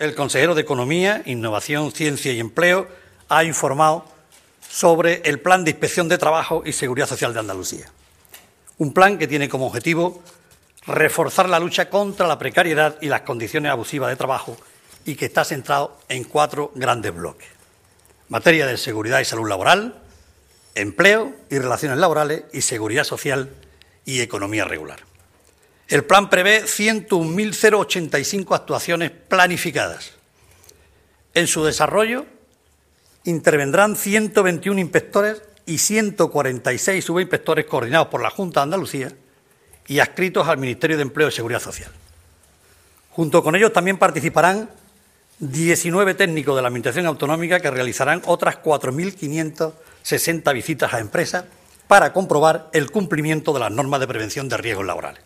el consejero de Economía, Innovación, Ciencia y Empleo ha informado sobre el Plan de Inspección de Trabajo y Seguridad Social de Andalucía. Un plan que tiene como objetivo reforzar la lucha contra la precariedad y las condiciones abusivas de trabajo y que está centrado en cuatro grandes bloques. Materia de seguridad y salud laboral, empleo y relaciones laborales y seguridad social y economía regular. El plan prevé 101.085 actuaciones planificadas. En su desarrollo intervendrán 121 inspectores y 146 subinspectores coordinados por la Junta de Andalucía y adscritos al Ministerio de Empleo y Seguridad Social. Junto con ellos también participarán 19 técnicos de la Administración Autonómica que realizarán otras 4.560 visitas a empresas para comprobar el cumplimiento de las normas de prevención de riesgos laborales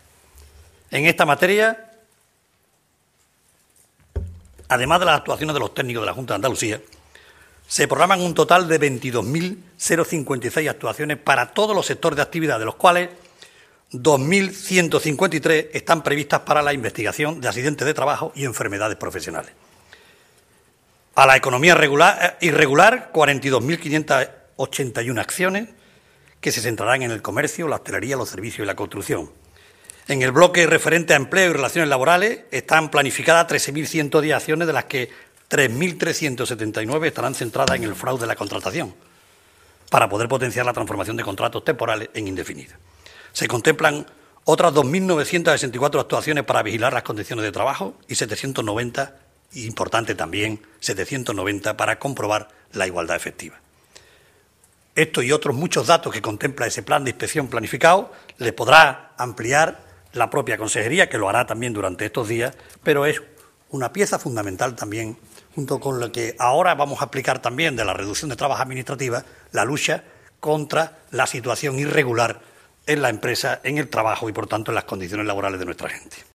en esta materia, además de las actuaciones de los técnicos de la Junta de Andalucía, se programan un total de 22.056 actuaciones para todos los sectores de actividad, de los cuales 2.153 están previstas para la investigación de accidentes de trabajo y enfermedades profesionales. A la economía regular, eh, irregular, 42.581 acciones que se centrarán en el comercio, la hostelería, los servicios y la construcción en el bloque referente a empleo y relaciones laborales están planificadas 13.110 acciones, de las que 3.379 estarán centradas en el fraude de la contratación, para poder potenciar la transformación de contratos temporales en indefinidos. Se contemplan otras 2.964 actuaciones para vigilar las condiciones de trabajo y 790, importante también, 790 para comprobar la igualdad efectiva. Esto y otros muchos datos que contempla ese plan de inspección planificado le podrá ampliar la propia Consejería, que lo hará también durante estos días, pero es una pieza fundamental también, junto con lo que ahora vamos a aplicar también de la reducción de trabajo administrativas, la lucha contra la situación irregular en la empresa, en el trabajo y, por tanto, en las condiciones laborales de nuestra gente.